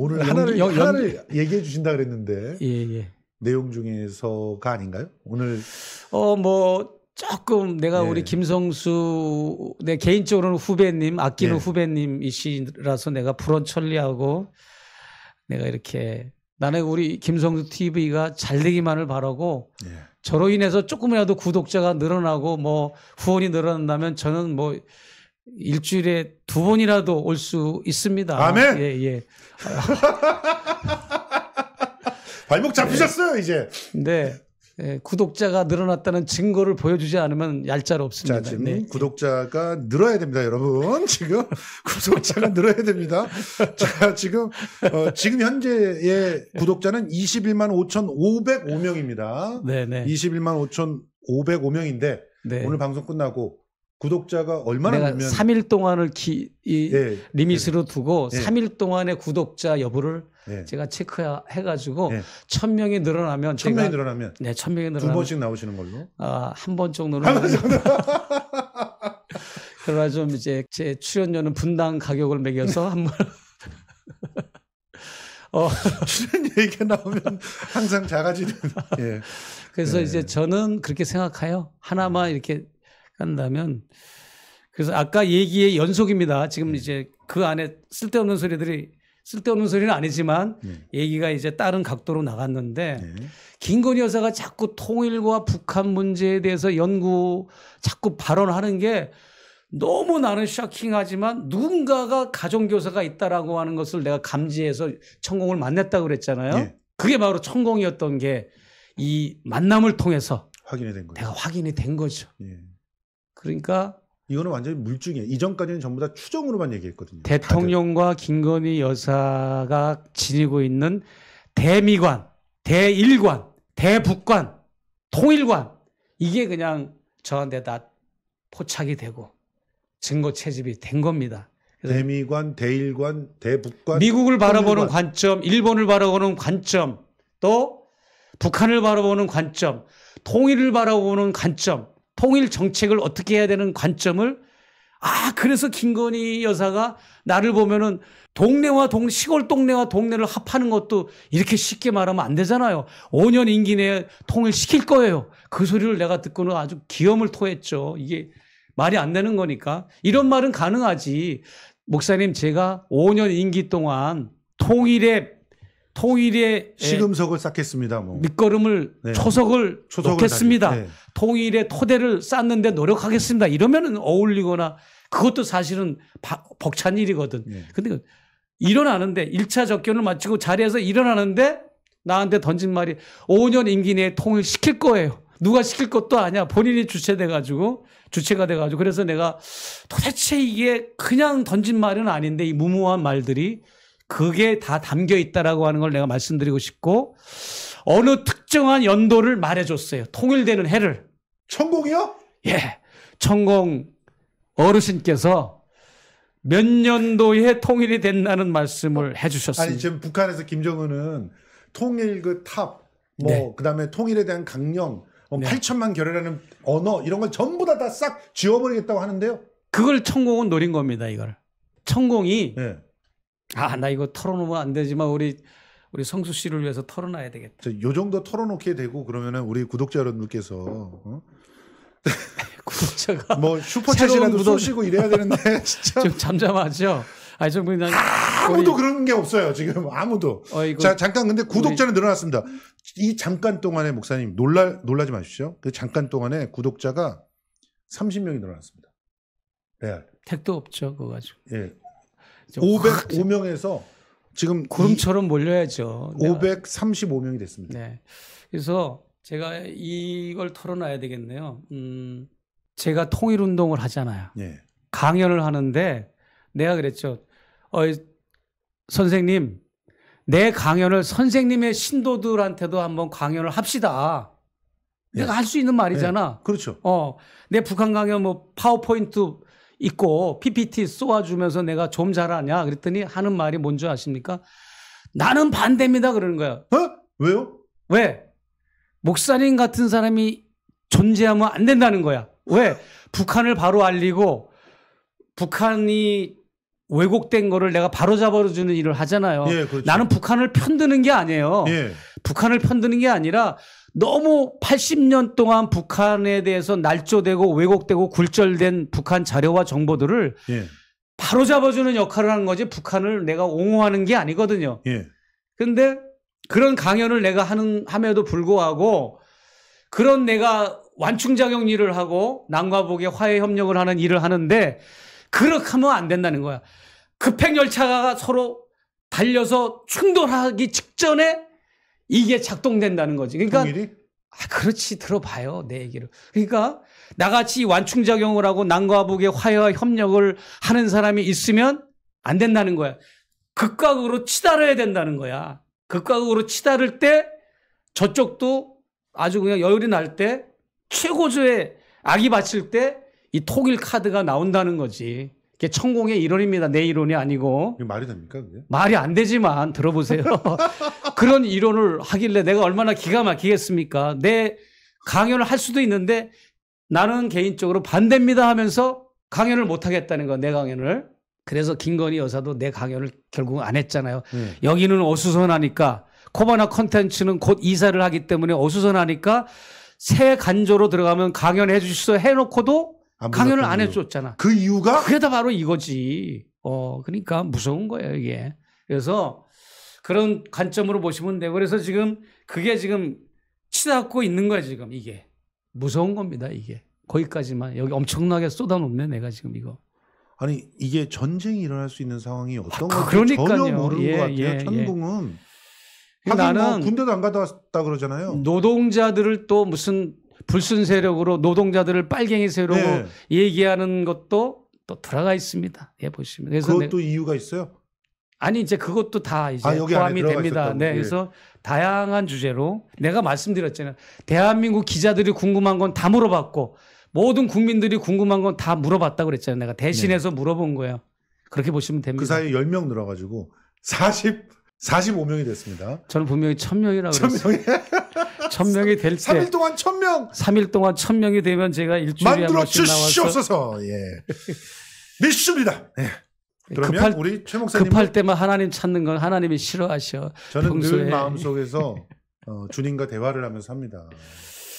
오늘 연, 하나를 연, 하나를 얘기해 주신다 그랬는데 예, 예. 내용 중에서가 아닌가요? 오늘 어 뭐 조금 내가 예. 우리 김성수 내 개인적으로는 후배님 아끼는 예. 후배님이시라서 내가 불언천리하고 내가 이렇게 나는 우리 김성수 TV가 잘 되기만을 바라고 예. 저로 인해서 조금이라도 구독자가 늘어나고 뭐 후원이 늘어난다면 저는 뭐 일주일에 두 번이라도 올 수 있습니다. 아멘. 예, 예. 발목 잡히셨어요, 네. 이제. 네. 네. 구독자가 늘어났다는 증거를 보여주지 않으면 얄짤 없습니다. 자, 지금 네. 예. 구독자가 늘어야 됩니다, 여러분. 지금 구독자가 늘어야 됩니다. 자, 지금 어, 지금 현재의 구독자는 21만 5,505명입니다. 네, 네. 21만 5,505명인데 오늘 방송 끝나고 구독자가 얼마나 내가 되면... 3일 동안을 기, 이 예, 리밋으로 예. 두고 예. 3일 동안의 구독자 여부를 예. 제가 체크해 가지고 예. 1000명이 늘어나면 1000명이 늘어나면 네, 1000명이 늘어나면 두 번씩 나오시는 걸로. 아, 한 번 정도는 한 번 정도. 그러나 좀 이제 제 출연료는 분당 가격을 매겨서 한번 어. 출연 료 얘기가 나오면 항상 작아지는. 예. 그래서 예. 이제 저는 그렇게 생각해요. 하나만 음. 이렇게 한다면 그래서 아까 얘기의 연속입니다. 지금 네. 이제 그 안에 쓸데없는 소리들이 쓸데없는 소리는 아니지만 네. 얘기가 이제 다른 각도로 나갔는데 네. 김건희 여사가 자꾸 통일과 북한 문제에 대해서 연구 자꾸 발언하는 게 너무 나는 쇼킹하지만 누군가가 가정교사가 있다라고 하는 것을 내가 감지해서 천공을 만났다고 그랬잖아요. 네. 그게 바로 천공이었던 게 이 만남을 통해서 확인이 된 거죠. 내가 확인이 된 거죠. 예. 그러니까 이거는 완전히 물증이에요. 이전까지는 전부 다 추정으로만 얘기했거든요. 대통령과 다들. 김건희 여사가 지니고 있는 대미관, 대일관, 대북관, 통일관 이게 그냥 저한테 다 포착이 되고 증거 채집이 된 겁니다. 대미관, 대일관, 대북관, 미국을 통일관. 바라보는 관점, 일본을 바라보는 관점, 또 북한을 바라보는 관점, 통일을 바라보는 관점, 통일 정책을 어떻게 해야 되는 관점을 아 그래서 김건희 여사가 나를 보면은 동네와 동 시골 동네와 동네를 합하는 것도 이렇게 쉽게 말하면 안 되잖아요. 5년 임기 내에 통일시킬 거예요. 그 소리를 내가 듣고는 아주 기염을 토했죠. 이게 말이 안 되는 거니까 이런 말은 가능하지. 목사님 제가 5년 임기 동안 통일의 통일의 예, 시금석을 쌓겠습니다. 뭐. 밑거름을 네. 초석을, 초석을 놓겠습니다. 네. 통일의 토대를 쌓는데 노력하겠습니다. 이러면은 어울리거나 그것도 사실은 바, 벅찬 일이거든. 네. 근데 일어나는데 1차 접견을 마치고 자리에서 일어나는데 나한테 던진 말이 5년 임기 내에 통일 시킬 거예요. 누가 시킬 것도 아니야. 본인이 주체돼 가지고 주체가 돼 가지고 그래서 내가 도대체 이게 그냥 던진 말은 아닌데 이 무모한 말들이 그게 다 담겨 있다라고 하는 걸 내가 말씀드리고 싶고 어느 특정한 연도를 말해줬어요. 통일되는 해를. 천공이요? 예. 천공 어르신께서 몇 년도에 통일이 된다는 말씀을 해주셨습니다. 아니 지금 북한에서 김정은은 통일 그 탑, 뭐 네. 그다음에 통일에 대한 강령, 뭐 네. 8천만 결의라는 언어 이런 걸 전부 다 다 싹 지워버리겠다고 하는데요. 그걸 천공은 노린 겁니다. 이걸 천공이 네. 아, 나 이거 털어놓으면 안 되지만 우리 우리 성수 씨를 위해서 털어놔야 되겠다. 요 정도 털어놓게 되고 그러면은 우리 구독자 여러분께서 어? 구독자가 뭐 슈퍼챗이라도 묻어... 쏘시고 이래야 되는데 진짜 좀 잠잠하죠. 아니 좀 그냥 아무도 우리... 그런 게 없어요 지금 아무도. 어, 이거... 자 잠깐 근데 구독자는 우리... 늘어났습니다. 이 잠깐 동안에 목사님 놀라 놀라지 마십시오. 그 잠깐 동안에 구독자가 30명이 늘어났습니다. 레알. 네. 택도 없죠 그거 가지고. 예. 505명에서 지금 구름처럼 몰려야죠. 535명이 됐습니다. 네. 그래서 제가 이걸 털어놔야 되겠네요. 음, 제가 통일 운동을 하잖아요. 네. 강연을 하는데 내가 그랬죠. 어, 선생님, 내 강연을 선생님의 신도들한테도 한번 강연을 합시다. 내가 네. 예. 할수 있는 말이잖아. 네. 그렇죠. 어, 내 북한 강연 뭐 파워포인트 있고 PPT 쏘아주면서 내가 좀 잘하냐 그랬더니 하는 말이 뭔지 아십니까? 나는 반대입니다 그러는 거야. 어? 왜요? 왜? 목사님 같은 사람이 존재하면 안 된다는 거야. 왜? 북한을 바로 알리고 북한이 왜곡된 거를 내가 바로 잡아주는 일을 하잖아요. 예, 그렇죠. 나는 북한을 편드는 게 아니에요. 예. 북한을 편드는 게 아니라 너무 80년 동안 북한에 대해서 날조되고 왜곡되고 굴절된 북한 자료와 정보들을 예. 바로 잡아주는 역할을 하는 거지 북한을 내가 옹호하는 게 아니거든요. 그런데 예. 그런 강연을 내가 하는 함에도 불구하고 그런 내가 완충작용 일을 하고 남과 북의 화해 협력을 하는 일을 하는데 그렇게 하면 안 된다는 거야. 급행열차가 서로 달려서 충돌하기 직전에 이게 작동된다는 거지. 그러니까 동일이? 아, 그렇지 들어봐요 내 얘기를. 그러니까 나같이 완충작용을 하고 난과 북의 화해와 협력을 하는 사람이 있으면 안 된다는 거야. 극과 극으로 치달아야 된다는 거야. 극과 극으로 치달을 때 저쪽도 아주 그냥 여유이 날때 최고조의 악이 바칠 때이 통일 카드가 나온다는 거지. 그게 천공의 이론입니다. 내 이론이 아니고. 말이 됩니까? 그게? 말이 안 되지만 들어보세요. 그런 이론을 하길래 내가 얼마나 기가 막히겠습니까? 내 강연을 할 수도 있는데 나는 개인적으로 반대입니다 하면서 강연을 못 하겠다는 거, 내 강연을. 그래서 김건희 여사도 내 강연을 결국 안 했잖아요. 음. 여기는 어수선하니까 코바나 컨텐츠는 곧 이사를 하기 때문에 어수선하니까 새 간조로 들어가면 강연해 주시소 해놓고도 강연을 안 해줬잖아. 그 이유가? 그게 다 바로 이거지. 어, 그러니까 무서운 거예요, 이게. 그래서 그런 관점으로 보시면 돼요. 그래서 지금 그게 지금 치닫고 있는 거야, 지금 이게. 무서운 겁니다, 이게. 거기까지만. 여기 엄청나게 쏟아놓네, 내가 지금 이거. 아니, 이게 전쟁이 일어날 수 있는 상황이 아, 어떤 아, 건지 전혀 모르는 예, 것 같아요. 예, 예. 천둥은. 예. 나는 뭐 군대도 안 갔다 왔다 그러잖아요. 노동자들을 또 무슨 불순 세력으로 노동자들을 빨갱이 세력으로 네. 얘기하는 것도 또 들어가 있습니다. 예, 보시면. 그래서 그것도 내, 이유가 있어요? 아니 이제 그것도 다 이제 아, 포함이 됩니다. 네, 예. 그래서 다양한 주제로 내가 말씀드렸잖아요. 대한민국 기자들이 궁금한 건 다 물어봤고 모든 국민들이 궁금한 건 다 물어봤다고 그랬잖아요. 내가 대신해서 네. 물어본 거예요. 그렇게 보시면 그 됩니다. 그 사이에 10명 늘어가지고 40 45명이 됐습니다. 저는 분명히 1000명이라고 1000명이... 천 명이 될 때. 3일 동안 천 명. 3일 동안 천 명이 되면 제가 일주일에 만들어 주시옵소서. 예. 믿습니다. 예. 그러면 급할, 우리 최 목사님 급할 때만 하나님 찾는 건 하나님이 싫어하셔. 저는 평소에. 늘 마음속에서 어, 주님과 대화를 하면서 합니다.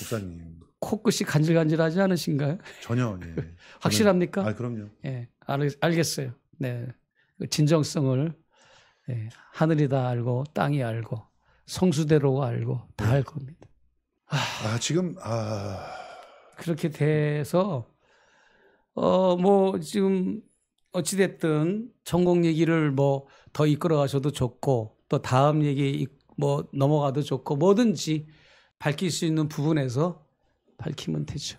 목사님. 코끝이 간질간질하지 않으신가요? 전혀. 예. 확실합니까? 아 그럼요. 예, 알, 겠어요 네, 그 진정성을 예, 하늘이 다 알고 땅이 알고 성수대로 알고 다 할 겁니다. 아, 아, 지금 아 그렇게 돼서 어 뭐 지금 어찌 됐든 전공 얘기를 뭐 더 이끌어 가셔도 좋고 또 다음 얘기 뭐 넘어가도 좋고 뭐든지 밝힐 수 있는 부분에서 밝히면 되죠.